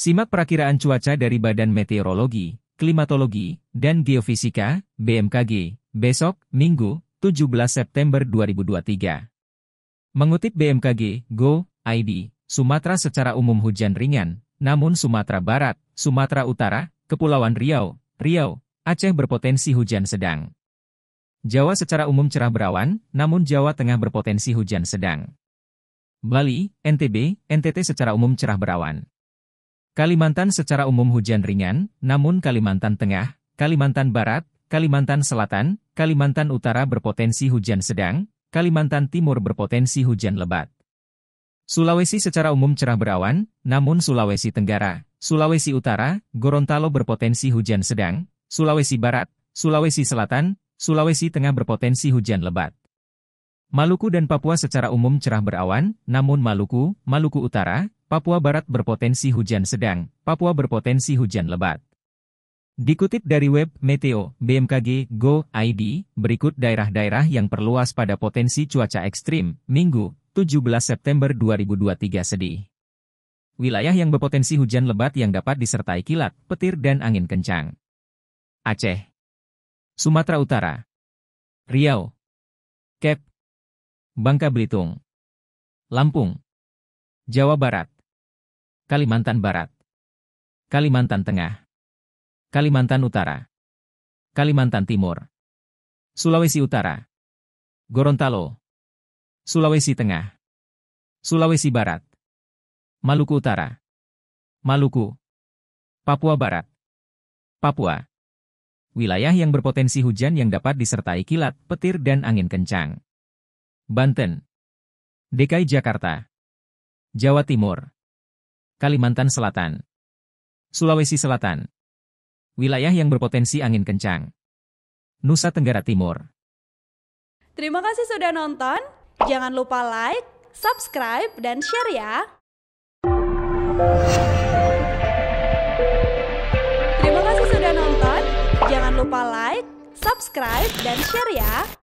Simak perakiraan cuaca dari Badan Meteorologi, Klimatologi, dan Geofisika, BMKG, besok, Minggu, 17 September 2023. Mengutip BMKG, Go, ID, Sumatera secara umum hujan ringan, namun Sumatera Barat, Sumatera Utara, Kepulauan Riau, Riau, Aceh berpotensi hujan sedang. Jawa secara umum cerah berawan, namun Jawa Tengah berpotensi hujan sedang. Bali, NTB, NTT secara umum cerah berawan. Kalimantan secara umum hujan ringan, namun Kalimantan Tengah, Kalimantan Barat, Kalimantan Selatan, Kalimantan Utara berpotensi hujan sedang, Kalimantan Timur berpotensi hujan lebat. Sulawesi secara umum cerah berawan, namun Sulawesi Tenggara, Sulawesi Utara, Gorontalo berpotensi hujan sedang, Sulawesi Barat, Sulawesi Selatan, Sulawesi Tengah berpotensi hujan lebat. Maluku dan Papua secara umum cerah berawan, namun Maluku, Maluku Utara, Papua Barat berpotensi hujan sedang, Papua berpotensi hujan lebat. Dikutip dari web Meteo BMKG Go ID, berikut daerah-daerah yang perluas pada potensi cuaca ekstrim, Minggu, 17 September 2023 sedih. Wilayah yang berpotensi hujan lebat yang dapat disertai kilat, petir dan angin kencang. Aceh. Sumatera Utara. Riau. Kep. Bangka Belitung. Lampung. Jawa Barat. Kalimantan Barat, Kalimantan Tengah, Kalimantan Utara, Kalimantan Timur, Sulawesi Utara, Gorontalo, Sulawesi Tengah, Sulawesi Barat, Maluku Utara, Maluku, Papua Barat, Papua. Wilayah yang berpotensi hujan yang dapat disertai kilat, petir dan angin kencang. Banten, DKI Jakarta, Jawa Timur, Kalimantan Selatan, Sulawesi Selatan, wilayah yang berpotensi angin kencang, Nusa Tenggara Timur. Terima kasih sudah nonton, jangan lupa like, subscribe, dan share ya. Terima kasih sudah nonton, jangan lupa like, subscribe, dan share ya.